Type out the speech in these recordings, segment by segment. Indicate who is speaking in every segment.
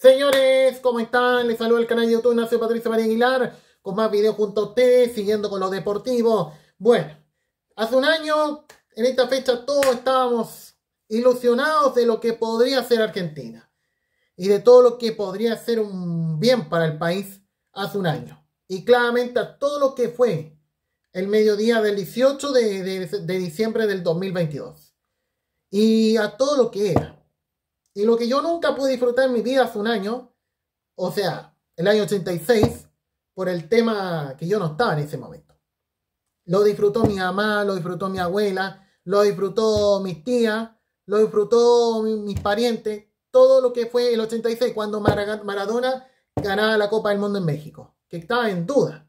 Speaker 1: Señores, ¿cómo están? Les saludo el canal de YouTube Ignacio Patricia María Aguilar con más videos junto a siguiendo con lo deportivo. Bueno, hace un año, en esta fecha, todos estábamos ilusionados de lo que podría ser Argentina y de todo lo que podría ser un bien para el país hace un año. Y claramente a todo lo que fue el mediodía del 18 de, de diciembre del 2022 y a todo lo que era y lo que yo nunca pude disfrutar en mi vida hace un año, o sea, el año 86, por el tema que yo no estaba en ese momento. Lo disfrutó mi mamá, lo disfrutó mi abuela, lo disfrutó mis tías, lo disfrutó mis parientes, todo lo que fue el 86, cuando Maradona ganaba la Copa del Mundo en México, que estaba en duda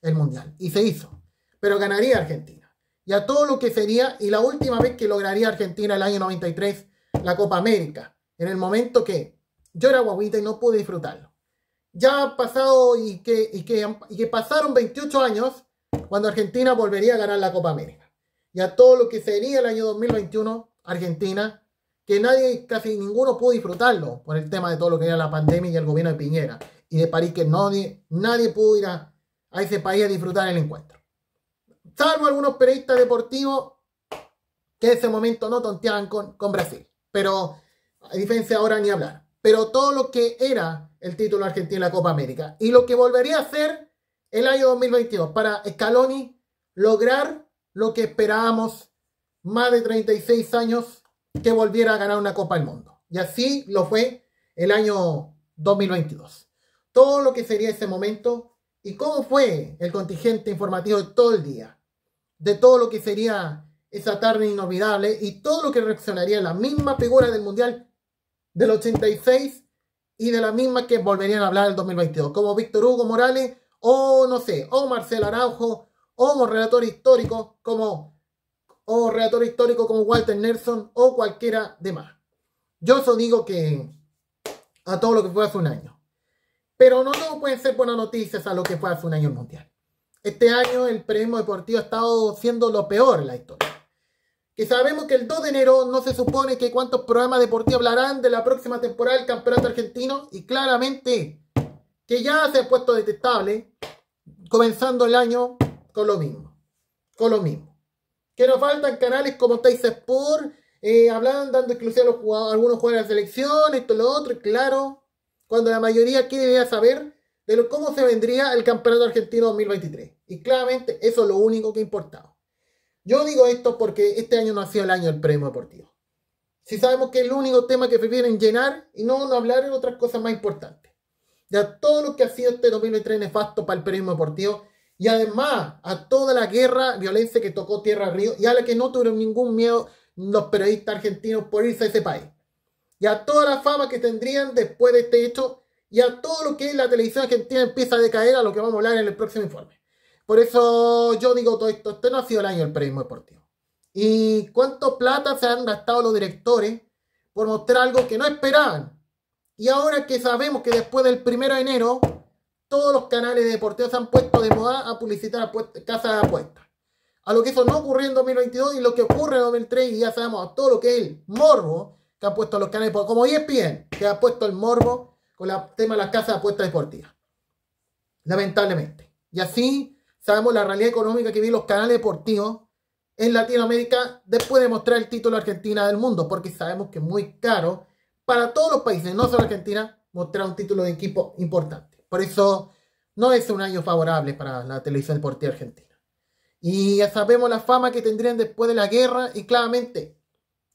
Speaker 1: el Mundial, y se hizo, pero ganaría Argentina. Y a todo lo que sería, y la última vez que lograría Argentina el año 93, la Copa América, en el momento que yo era guaguita y no pude disfrutarlo. Ya han pasado y que, pasaron 28 años cuando Argentina volvería a ganar la Copa América. Y a todo lo que sería el año 2021, Argentina, que nadie, casi ninguno pudo disfrutarlo por el tema de todo lo que era la pandemia y el gobierno de Piñera. Y de París que nadie, nadie pudo ir a, ese país a disfrutar el encuentro. Salvo algunos periodistas deportivos que en ese momento no tonteaban con, con Brasil. Pero a diferencia ahora ni hablar. Pero todo lo que era el título argentino en la Copa América y lo que volvería a ser el año 2022 para Scaloni lograr lo que esperábamos más de 36 años que volviera a ganar una Copa del Mundo. Y así lo fue el año 2022. Todo lo que sería ese momento y cómo fue el contingente informativo de todo el día, de todo lo que sería esa tarde inolvidable y todo lo que reaccionaría la misma figura del Mundial del 86 y de las mismas que volverían a hablar el 2022, como Víctor Hugo Morales o no sé, o Marcelo Araujo o relator histórico como o relator histórico como Walter Nelson o cualquiera de más. Yo eso digo que a todo lo que fue hace un año. Pero no todo pueden ser buenas noticias a lo que fue hace un año Mundial. Este año el premio deportivo ha estado siendo lo peor en la historia que sabemos que el 2 de enero no se supone que cuántos programas deportivos hablarán de la próxima temporada del Campeonato Argentino y claramente que ya se ha puesto detestable comenzando el año con lo mismo, con lo mismo. Que nos faltan canales como Tais Sport, eh, hablando, dando exclusión a, los jugadores, algunos jugadores de la selección, esto, lo otro, claro, cuando la mayoría quiere saber de cómo se vendría el Campeonato Argentino 2023. Y claramente eso es lo único que importaba. Yo digo esto porque este año no ha sido el año del premio deportivo. Si sabemos que es el único tema que prefieren llenar y no, hablar en otras cosas más importantes. Ya todo lo que ha sido este 2003 nefasto para el premio deportivo y además a toda la guerra, violencia que tocó Tierra Río y a la que no tuvieron ningún miedo los periodistas argentinos por irse a ese país. Y a toda la fama que tendrían después de este hecho y a todo lo que es la televisión argentina empieza a decaer a lo que vamos a hablar en el próximo informe. Por eso yo digo todo esto, este no ha sido el año del periodismo deportivo. ¿Y cuánto plata se han gastado los directores por mostrar algo que no esperaban? Y ahora que sabemos que después del primero de enero, todos los canales deportivos se han puesto de moda a publicitar casas de apuestas. A lo que eso no ocurrió en 2022 y lo que ocurre en 2003, y ya sabemos a todo lo que es el morbo que han puesto los canales, como ESPN, que ha puesto el morbo con el tema de las casas de apuestas deportivas. Lamentablemente. Y así Sabemos la realidad económica que viven los canales deportivos en Latinoamérica después de mostrar el título Argentina del mundo, porque sabemos que es muy caro para todos los países, no solo Argentina, mostrar un título de equipo importante. Por eso no es un año favorable para la televisión deportiva argentina. Y ya sabemos la fama que tendrían después de la guerra y claramente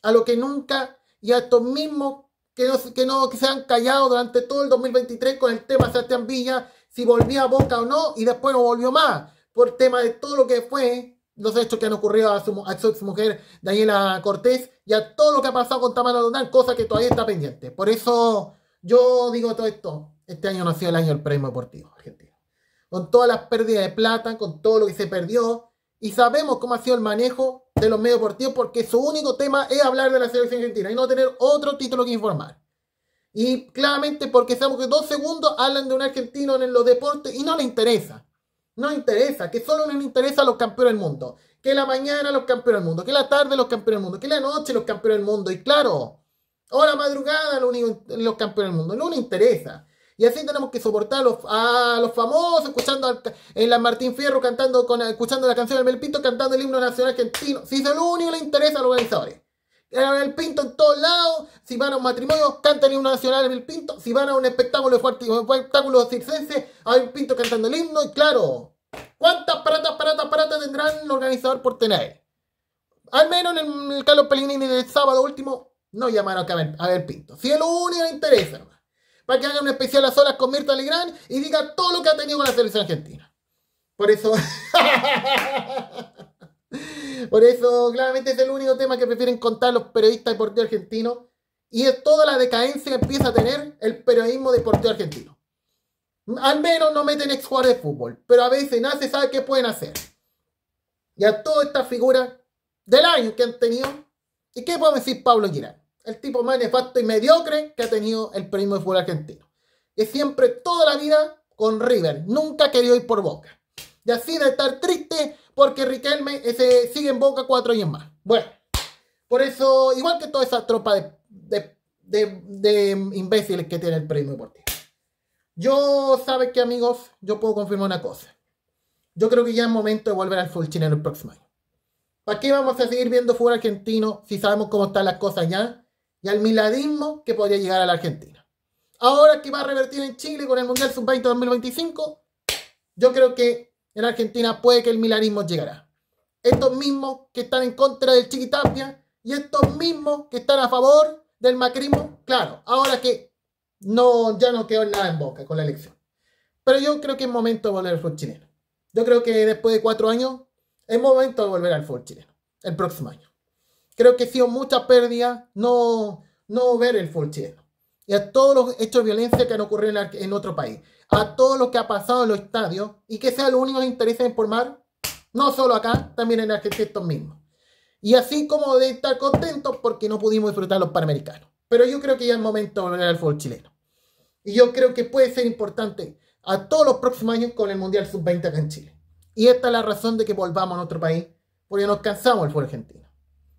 Speaker 1: a lo que nunca y a estos mismos que no, que no se han callado durante todo el 2023 con el tema Sebastián Villa, si volvía a Boca o no y después no volvió más por tema de todo lo que fue los hechos que han ocurrido a su, a ex mujer Daniela Cortés y a todo lo que ha pasado con Tamara Donal, cosa que todavía está pendiente. Por eso yo digo todo esto, este año no ha sido el año del premio deportivo argentino. Con todas las pérdidas de plata, con todo lo que se perdió, y sabemos cómo ha sido el manejo de los medios deportivos porque su único tema es hablar de la selección argentina y no tener otro título que informar. Y claramente porque sabemos que dos segundos hablan de un argentino en los deportes y no le interesa. No interesa, que solo les interesa a los campeones del mundo. Que la mañana los campeones del mundo, que la tarde los campeones del mundo, que la noche los campeones del mundo. Y claro, o la madrugada los, campeones del mundo. No les interesa. Y así tenemos que soportar a los, famosos, escuchando al, en la Martín Fierro, cantando con, escuchando la canción del Melpito, cantando el himno nacional argentino. Si es lo único le interesa a los organizadores el pinto en todos lados. Si van a un matrimonio, cantan el himno nacional en el pinto. Si van a un espectáculo de un espectáculo circense, hay un pinto cantando el himno. Y claro, ¿cuántas paratas, paratas, paratas tendrán el organizador por tener? Al menos en el Carlos Pellegrini del sábado último, no llamaron a ver, a ver pinto. Si es lo único que interesa, Para que hagan un especial a solas con Mirta Legrand y diga todo lo que ha tenido con la selección argentina. Por eso. Por eso, claramente es el único tema que prefieren contar los periodistas deportivos argentinos. Y es toda la decadencia que empieza a tener el periodismo deportivo argentino. Al menos no meten ex jugadores de fútbol, pero a veces nadie sabe qué pueden hacer. Y a todas estas figuras del año que han tenido, ¿y qué puedo decir Pablo Girard? El tipo más nefasto y mediocre que ha tenido el periodismo de fútbol argentino. Es siempre, toda la vida, con River. Nunca querido ir por boca. Y así de estar triste porque Riquelme ese, sigue en boca cuatro años más. Bueno, por eso, igual que toda esa tropa de, de, imbéciles que tiene el premio deportivo. Yo, ¿sabes que amigos? Yo puedo confirmar una cosa. Yo creo que ya es momento de volver al fútbol chileno el próximo año. ¿Para qué vamos a seguir viendo fútbol argentino si sabemos cómo están las cosas ya? Y al miladismo que podría llegar a la Argentina. Ahora que va a revertir en Chile con el Mundial Sub-20 2025, yo creo que en Argentina puede que el milanismo llegara. Estos mismos que están en contra del Chiquitapia y estos mismos que están a favor del macrismo, claro, ahora que no, ya no quedó nada en boca con la elección. Pero yo creo que es momento de volver al fútbol chileno. Yo creo que después de cuatro años es momento de volver al fútbol chileno, el próximo año. Creo que ha sido mucha pérdida no, no ver el fútbol chileno y a todos los hechos de violencia que han ocurrido en, otro país, a todo lo que ha pasado en los estadios y que sea lo único que interesa informar, no solo acá, también en arquitectos mismos. Y así como de estar contentos porque no pudimos disfrutar los Panamericanos. Pero yo creo que ya es momento de volver al fútbol chileno. Y yo creo que puede ser importante a todos los próximos años con el Mundial Sub-20 acá en Chile. Y esta es la razón de que volvamos a nuestro país, porque nos cansamos del fútbol argentino.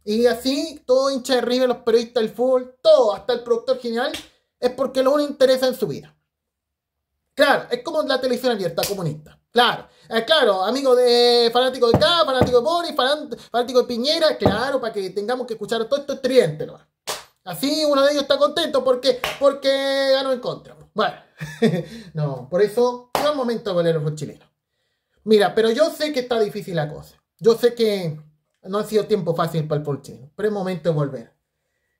Speaker 1: Y así, todo hincha de River, los periodistas del fútbol, todo, hasta el productor general, es porque lo uno interesa en su vida. Claro, es como la televisión abierta comunista. Claro, eh, claro, amigo de fanático de K, fanático de Boris, fanático de Piñera, claro, para que tengamos que escuchar todo esto estridente Así uno de ellos está contento porque, porque ganó en contra. Bueno, no, por eso, no es momento de valer los chilenos. Mira, pero yo sé que está difícil la cosa. Yo sé que no ha sido tiempo fácil para el pueblo chileno, pero es momento de volver.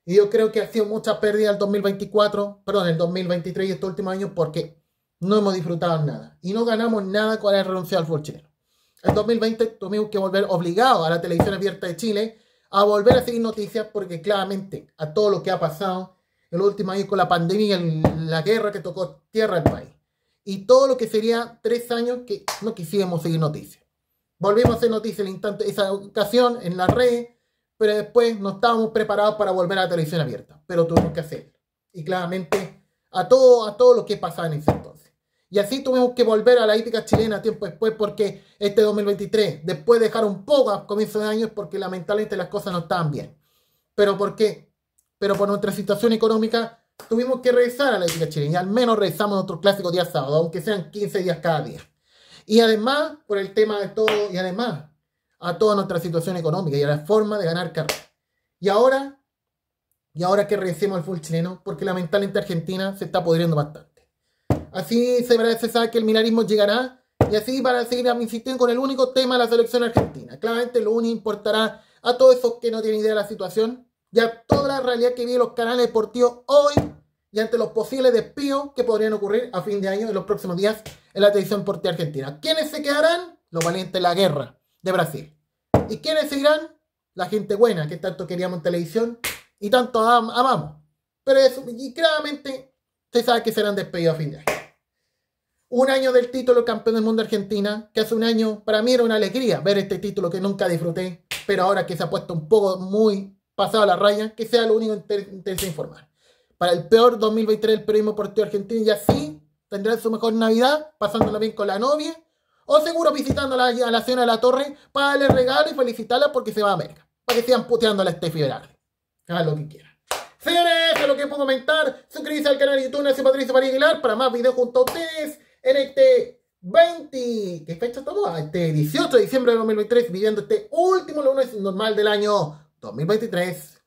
Speaker 1: Y yo creo que ha sido mucha pérdida el 2024, perdón, el 2023 y estos últimos años porque no hemos disfrutado nada. Y no ganamos nada con el renuncia al fútbol chileno. En 2020 tuvimos que volver obligados a la televisión abierta de Chile a volver a seguir noticias porque claramente a todo lo que ha pasado el último año con la pandemia y la guerra que tocó tierra al país. Y todo lo que sería tres años que no quisiéramos seguir noticias. Volvimos a hacer noticias en instante, esa ocasión en las redes pero después no estábamos preparados para volver a la televisión abierta, pero tuvimos que hacerlo. Y claramente a todo, a todo lo que pasaba en ese entonces. Y así tuvimos que volver a la ética chilena tiempo después porque este 2023, después dejaron poco a comienzos de año porque lamentablemente las cosas no estaban bien. Pero ¿por qué? Pero por nuestra situación económica tuvimos que regresar a la ética chilena y al menos regresamos nuestros clásicos días sábado, aunque sean 15 días cada día. Y además, por el tema de todo, y además, a toda nuestra situación económica y a la forma de ganar carrera. Y ahora, y ahora que regresemos al fútbol chileno, porque lamentablemente Argentina se está podriendo bastante. Así se, verá sabe que el milarismo llegará, y así para seguir insistiendo con el único tema la selección argentina. Claramente lo único importará a todos esos que no tienen idea de la situación y a toda la realidad que viven los canales deportivos hoy y ante los posibles despidos que podrían ocurrir a fin de año en los próximos días en la televisión deportiva argentina. ¿Quiénes se quedarán? Los valientes de la guerra de Brasil. ¿Y quiénes se irán? La gente buena que tanto queríamos en televisión y tanto amamos. Pero eso, y claramente se sabe que serán despedidos a fin Un año del título campeón del mundo Argentina, que hace un año para mí era una alegría ver este título que nunca disfruté, pero ahora que se ha puesto un poco muy pasado a la raya, que sea lo único que interesa informar. Para el peor 2023 el periodismo deportivo argentino y así tendrán su mejor Navidad, pasándola bien con la novia o seguro visitando a la, a la de la torre para darle regalo y felicitarla porque se va a América. Para que sigan puteando a la Steffi Berardi. Hagan lo que quieran. Señores, eso es lo que puedo comentar. suscríbase al canal de YouTube Nación Patricio María Aguilar para más videos junto a ustedes en este 20... ¿Qué fecha estamos? Ah, este 18 de diciembre de 2023, viviendo este último lunes normal del año 2023.